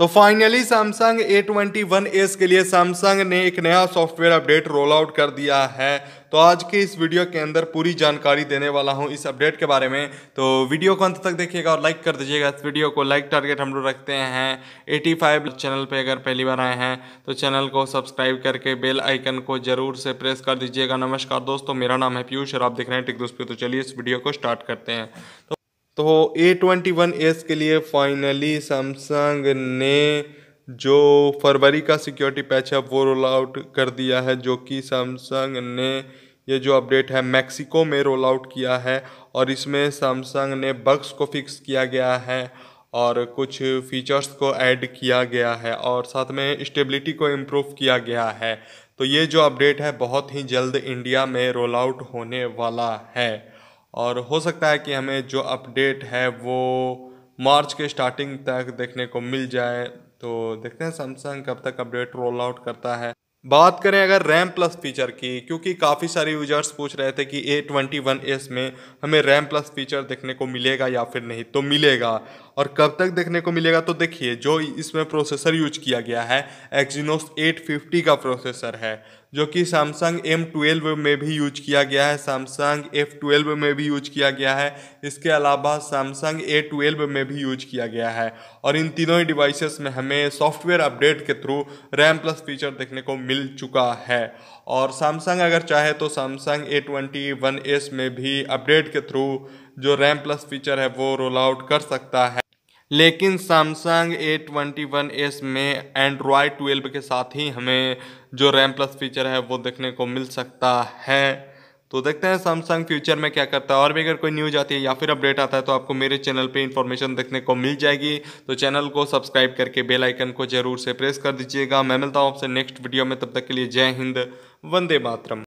तो finally Samsung A twenty one S के लिए सैमसंग ने एक नया सॉफ्टवेयर अपडेट रोल आउट कर दिया है तो आज के इस वीडियो के अंदर पूरी जानकारी देने वाला हूं इस अपडेट के बारे में तो वीडियो को अंत तक देखिएगा और लाइक कर दीजिएगा इस वीडियो को लाइक टारगेट हम लोग रखते हैं 85 चैनल पे अगर पहली बार आए हैं तो चैनल को सब्सक्राइब करके बेल आइकन को जरूर से प्रेस कर दीजिएगा नमस्कार दोस्तों मेरा नाम है पीयूष और आप देख रहे हैं टिक दोस्त तो चलिए इस वीडियो को स्टार्ट करते हैं तो तो ए ट्वेंटी वन एस के लिए फाइनली सैमसंग ने जो फरवरी का सिक्योरिटी पैच है वो रोल आउट कर दिया है जो कि सैमसंग ने ये जो अपडेट है मैक्सिको में रोल आउट किया है और इसमें सैमसंग ने बग्स को फिक्स किया गया है और कुछ फीचर्स को ऐड किया गया है और साथ में स्टेबिलिटी को इम्प्रूव किया गया है तो ये जो अपडेट है बहुत ही जल्द इंडिया में रोल आउट होने वाला है और हो सकता है कि हमें जो अपडेट है वो मार्च के स्टार्टिंग तक देखने को मिल जाए तो देखते हैं सैमसंग कब तक अपडेट रोल आउट करता है बात करें अगर रैम प्लस फीचर की क्योंकि काफ़ी सारे यूजर्स पूछ रहे थे कि ए ट्वेंटी वन एस में हमें रैम प्लस फीचर देखने को मिलेगा या फिर नहीं तो मिलेगा और कब तक देखने को मिलेगा तो देखिए जो इसमें प्रोसेसर यूज किया गया है एक्जीनोस 850 का प्रोसेसर है जो कि सैमसंग एम ट्वेल्व में भी यूज किया गया है सैमसंग एफ ट्वेल्व में भी यूज किया गया है इसके अलावा सैमसंग ए ट्वेल्व में भी यूज किया गया है और इन तीनों ही डिवाइसेस में हमें सॉफ्टवेयर अपडेट के थ्रू रैम प्लस फीचर देखने को मिल चुका है और सैमसंग अगर चाहे तो Samsung A twenty one S में भी अपडेट के थ्रू जो रैम प्लस फीचर है वो रोल आउट कर सकता है लेकिन Samsung A twenty one S में एंड्रॉयड ट्वेल्व के साथ ही हमें जो रैम प्लस फीचर है वो देखने को मिल सकता है तो देखते हैं सैमसंग फ्यूचर में क्या करता है और भी अगर कोई न्यूज आती है या फिर अपडेट आता है तो आपको मेरे चैनल पे इन्फॉर्मेशन देखने को मिल जाएगी तो चैनल को सब्सक्राइब करके बेल आइकन को जरूर से प्रेस कर दीजिएगा मैं मिलता हूँ आपसे नेक्स्ट वीडियो में तब तक के लिए जय हिंद वंदे मातरम